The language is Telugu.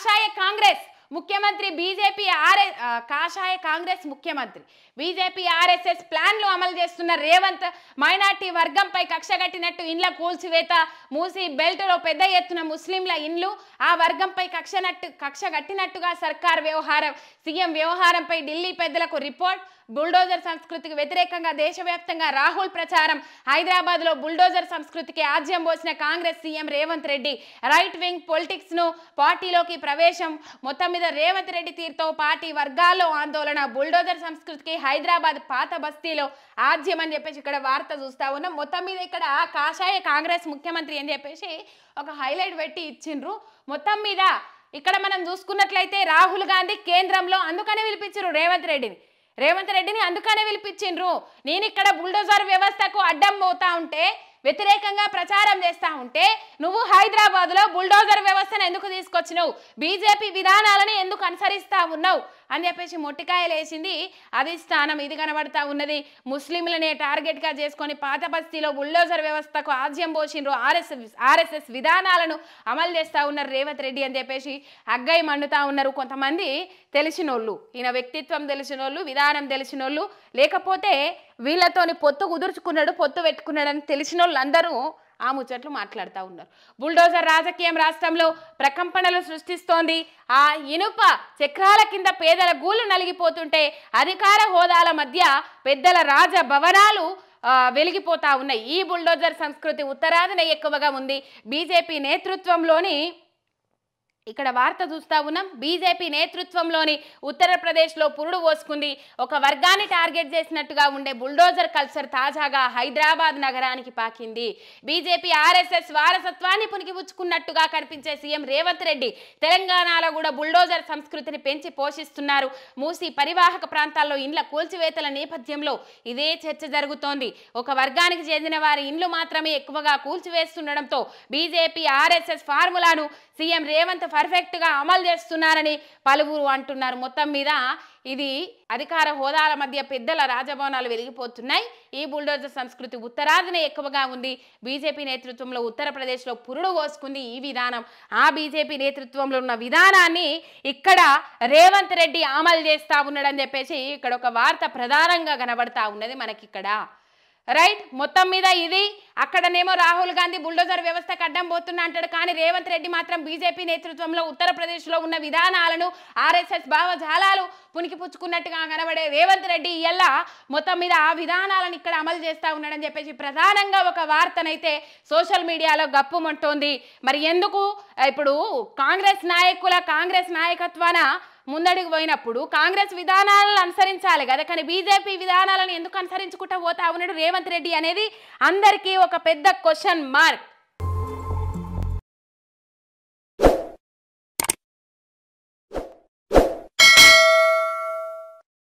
కాషాయ కాంగ్రెస్ ముఖ్యమంత్రి బీజేపీ ఆర్ఎస్ కాషాయ కాంగ్రెస్ ముఖ్యమంత్రి బీజేపీ ఆర్ఎస్ఎస్ ప్లాన్లు అమలు చేస్తున్న రేవంత్ మైనార్టీ వర్గంపై కక్ష కట్టినట్టు ఇండ్ల కూల్చివేత మూసి బెల్ట్లో పెద్ద ఎత్తున ముస్లింల ఇండ్లు ఆ వర్గంపై కక్ష కక్ష కట్టినట్టుగా సర్కార్ వ్యవహారం సీఎం వ్యవహారంపై ఢిల్లీ పెద్దలకు రిపోర్ట్ బుల్డోజర్ సంస్కృతికి వ్యతిరేకంగా దేశవ్యాప్తంగా రాహుల్ ప్రచారం హైదరాబాద్లో బుల్డోజర్ సంస్కృతికి ఆజ్యం పోసిన Congress CM Revanth Reddy right wing పొలిటిక్స్ను పార్టీలోకి ప్రవేశం మొత్తం మీద రేవంత్ రెడ్డి తీరుతో పార్టీ వర్గాల్లో ఆందోళన బుల్డోజర్ సంస్కృతికి హైదరాబాద్ పాత బస్తీలో ఆజ్యం అని చెప్పేసి ఇక్కడ వార్త చూస్తా ఉన్నాం మొత్తం మీద ఇక్కడ కాషాయ కాంగ్రెస్ ముఖ్యమంత్రి అని చెప్పేసి ఒక హైలైట్ పెట్టి ఇచ్చిండ్రు మొత్తం మీద ఇక్కడ మనం చూసుకున్నట్లయితే రాహుల్ గాంధీ కేంద్రంలో అందుకనే పిలిపించారు రేవంత్ రెడ్డిని రేవంత్ రెడ్డిని అందుకనే పిలిపించిండ్రు నేను ఇక్కడ బుల్డోజర్ వ్యవస్థకు అడ్డం పోతా ఉంటే వ్యతిరేకంగా ప్రచారం చేస్తా ఉంటే నువ్వు హైదరాబాద్ లో బుల్డోజర్ వ్యవస్థను ఎందుకు తీసుకొచ్చినావు బీజేపీ విధానాలను ఎందుకు అనుసరిస్తా ఉన్నావు అని చెప్పేసి మొట్టికాయలేసింది అధిష్టానం ఇది కనబడతా ఉన్నది ముస్లింలనే టార్గెట్గా చేసుకొని పాత బస్తీలో బుల్డోజర్ వ్యవస్థకు ఆజ్యం పోసినరు ఆర్ఎస్ఎస్ ఆర్ఎస్ఎస్ విధానాలను అమలు చేస్తా ఉన్నారు రేవంత్ రెడ్డి అని చెప్పేసి అగ్గై మండుతా ఉన్నారు కొంతమంది తెలిసినోళ్ళు ఈయన వ్యక్తిత్వం తెలిసినోళ్ళు విధానం తెలిసినోళ్ళు లేకపోతే వీళ్ళతోని పొత్తు కుదుర్చుకున్నాడు పొత్తు పెట్టుకున్నాడని తెలిసిన వాళ్ళందరూ ఆ ముచ్చట్లు మాట్లాడుతూ ఉన్నారు బుల్డోజర్ రాజకీయం రాష్ట్రంలో ప్రకంపనలు సృష్టిస్తోంది ఆ ఇనుప చక్రాల కింద పేదల గూళ్ళు నలిగిపోతుంటే అధికార హోదాల మధ్య పెద్దల రాజ భవనాలు వెలిగిపోతా ఉన్నాయి ఈ బుల్డోజర్ సంస్కృతి ఉత్తరాదిన ఎక్కువగా ఉంది బీజేపీ నేతృత్వంలోని ఇక్కడ వార్త చూస్తా ఉన్నాం బీజేపీ నేతృత్వంలోని ఉత్తరప్రదేశ్లో పురుడు పోసుకుంది ఒక వర్గాన్ని టార్గెట్ చేసినట్టుగా ఉండే బుల్డోజర్ కల్చర్ తాజాగా హైదరాబాద్ నగరానికి పాకింది బీజేపీ ఆర్ఎస్ఎస్ వారసత్వాన్ని పునికిపుచ్చుకున్నట్టుగా కనిపించే సీఎం రేవంత్ రెడ్డి తెలంగాణలో కూడా బుల్డోజర్ సంస్కృతిని పెంచి పోషిస్తున్నారు మూసి పరివాహక ప్రాంతాల్లో ఇండ్ల కూల్చివేతల నేపథ్యంలో ఇదే చర్చ జరుగుతోంది ఒక వర్గానికి చెందిన వారి ఇండ్లు మాత్రమే ఎక్కువగా కూల్చివేస్తుండడంతో బీజేపీ ఆర్ఎస్ఎస్ ఫార్ములాను సీఎం రేవంత్ పర్ఫెక్ట్గా అమలు చేస్తున్నారని పలువురు అంటున్నారు మొత్తం మీద ఇది అధికార హోదాల మధ్య పెద్దల రాజభవనాలు వెలిగిపోతున్నాయి ఈ బుల్డోజర్ సంస్కృతి ఉత్తరాదినే ఎక్కువగా ఉంది బీజేపీ నేతృత్వంలో ఉత్తరప్రదేశ్లో పురుడు కోసుకుంది ఈ విధానం ఆ బీజేపీ నేతృత్వంలో ఉన్న విధానాన్ని ఇక్కడ రేవంత్ రెడ్డి అమలు చేస్తా ఉన్నాడని చెప్పేసి ఇక్కడ ఒక వార్త ప్రధానంగా కనబడతా ఉన్నది మనకిక్కడ రైట్ మొత్తం మీద ఇది అక్కడనేమో రాహుల్ గాంధీ బుల్డోజర్ వ్యవస్థ కడ్డం పోతున్నా అంటాడు కానీ రేవంత్ రెడ్డి మాత్రం బీజేపీ నేతృత్వంలో ఉత్తరప్రదేశ్లో ఉన్న విధానాలను ఆర్ఎస్ఎస్ భావజాలాలు పుచ్చుకున్నట్టుగా కనబడే రేవంత్ రెడ్డి ఇలా మొత్తం మీద ఆ విధానాలను ఇక్కడ అమలు చేస్తూ ఉన్నాడని చెప్పేసి ప్రధానంగా ఒక వార్తనైతే సోషల్ మీడియాలో గప్పుమంటోంది మరి ఎందుకు ఇప్పుడు కాంగ్రెస్ నాయకుల కాంగ్రెస్ నాయకత్వాన ముందడుగు పోయినప్పుడు కాంగ్రెస్ విధానాలను అనుసరించాలి కదా కానీ బీజేపీ విధానాలను ఎందుకు అనుసరించుకుంటూ పోతా ఉన్నాడు రేవంత్ రెడ్డి అనేది అందరికీ ఒక పెద్ద క్వశ్చన్ మార్క్